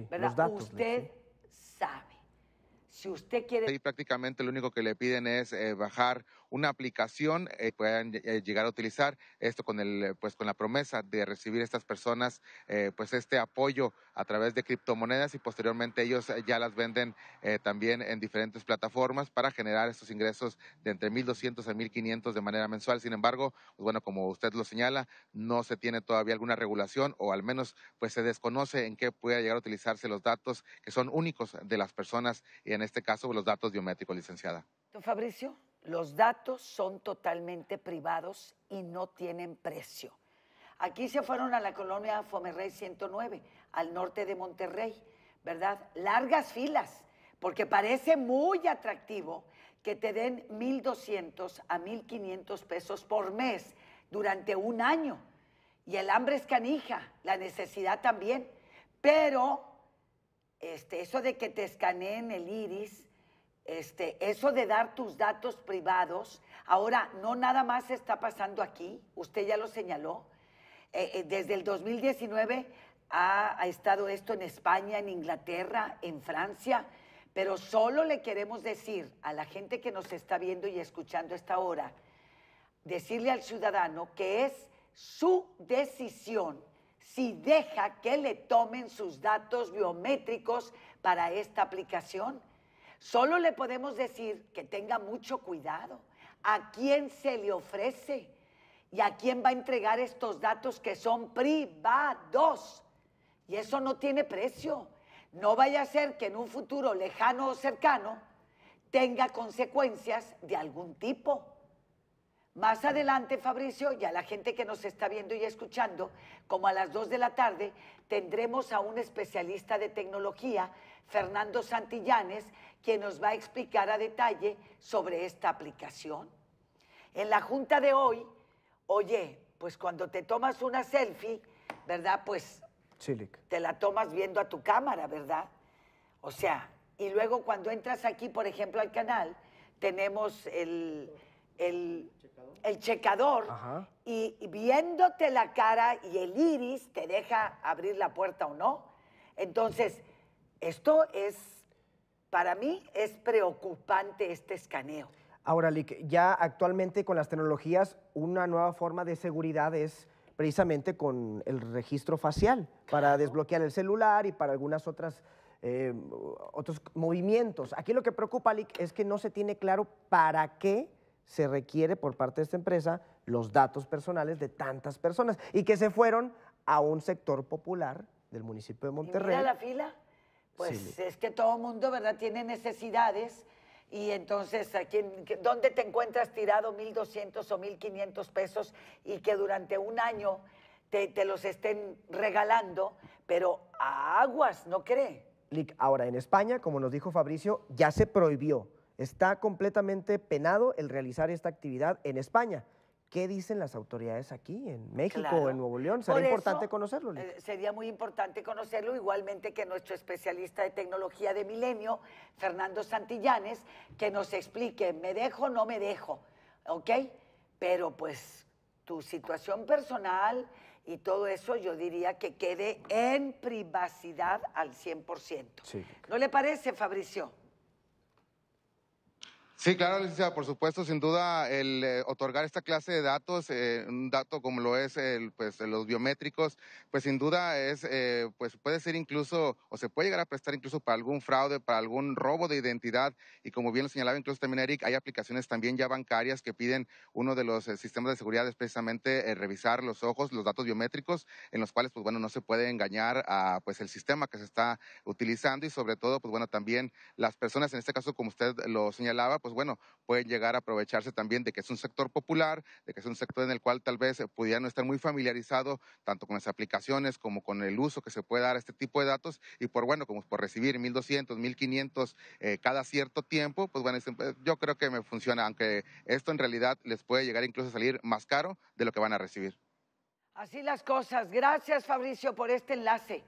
Usted sabe si usted quiere... prácticamente lo único que le piden es eh, bajar una aplicación y eh, puedan eh, llegar a utilizar esto con el pues con la promesa de recibir estas personas pues este apoyo a través de criptomonedas y posteriormente ellos ya las venden también en diferentes plataformas para generar estos ingresos de entre 1.200 a 1.500 de manera mensual. Sin embargo, pues bueno, como usted lo señala, no se tiene todavía alguna regulación o al menos pues se desconoce en qué pueda llegar a utilizarse los datos que son únicos de las personas en este este caso los datos biométricos, licenciada. Don Fabricio, los datos son totalmente privados y no tienen precio. Aquí se fueron a la colonia Fomerrey 109, al norte de Monterrey, ¿verdad? Largas filas, porque parece muy atractivo que te den 1.200 a 1.500 pesos por mes durante un año. Y el hambre es canija, la necesidad también. Pero este, eso de que te escaneen el iris, este, eso de dar tus datos privados, ahora no nada más está pasando aquí, usted ya lo señaló, eh, eh, desde el 2019 ha, ha estado esto en España, en Inglaterra, en Francia, pero solo le queremos decir a la gente que nos está viendo y escuchando esta hora, decirle al ciudadano que es su decisión si deja que le tomen sus datos biométricos para esta aplicación. Solo le podemos decir que tenga mucho cuidado a quién se le ofrece y a quién va a entregar estos datos que son privados. Y eso no tiene precio. No vaya a ser que en un futuro lejano o cercano tenga consecuencias de algún tipo. Más adelante, Fabricio, y a la gente que nos está viendo y escuchando, como a las 2 de la tarde, tendremos a un especialista de tecnología, Fernando Santillanes, quien nos va a explicar a detalle sobre esta aplicación. En la junta de hoy, oye, pues cuando te tomas una selfie, ¿verdad? Pues te la tomas viendo a tu cámara, ¿verdad? O sea, y luego cuando entras aquí, por ejemplo, al canal, tenemos el el checador y viéndote la cara y el iris te deja abrir la puerta o no. Entonces, esto es, para mí es preocupante este escaneo. Ahora, Lick, ya actualmente con las tecnologías, una nueva forma de seguridad es precisamente con el registro facial, para desbloquear el celular y para algunas otras eh, otros movimientos. Aquí lo que preocupa, Lick, es que no se tiene claro para qué se requiere por parte de esta empresa los datos personales de tantas personas y que se fueron a un sector popular del municipio de Monterrey. ¿Y la fila. Pues es que todo mundo, ¿verdad? Tiene necesidades. Y entonces, ¿a ¿dónde te encuentras tirado 1.200 o 1.500 pesos y que durante un año te, te, los estén regalando? Pero a aguas, ¿no cree? Ahora, en España, como nos dijo Fabricio, ya se prohibió Está completamente penado el realizar esta actividad en España. ¿Qué dicen las autoridades aquí en México o en Nuevo León? ¿Sería importante conocerlo. Eh, sería muy importante conocerlo, igualmente que nuestro especialista de tecnología de milenio, Fernando Santillanes, que nos explique, ¿me dejo no me dejo? ¿Ok? Pero pues tu situación personal y todo eso yo diría que quede en privacidad al 100%. ¿No le parece, Fabricio? Sí, claro, por supuesto, sin duda, el eh, otorgar esta clase de datos, eh, un dato como lo es el, pues, los biométricos, pues sin duda es, eh, pues puede ser incluso, o se puede llegar a prestar incluso para algún fraude, para algún robo de identidad, y como bien lo señalaba incluso también Eric, hay aplicaciones también ya bancarias que piden uno de los sistemas de seguridad es precisamente revisar los ojos, los datos biométricos, en los cuales, pues bueno, no se puede engañar a, pues el sistema que se está utilizando y sobre todo, pues bueno, también las personas, en este caso, como usted lo señalaba, pues pues, bueno, pueden llegar a aprovecharse también de que es un sector popular, de que es un sector en el cual tal vez eh, pudieran no estar muy familiarizado tanto con las aplicaciones como con el uso que se puede dar a este tipo de datos y por bueno, como por recibir 1.200, 1.500 eh, cada cierto tiempo, pues bueno, eh, yo creo que me funciona, aunque esto en realidad les puede llegar incluso a salir más caro de lo que van a recibir. Así las cosas. Gracias Fabricio por este enlace.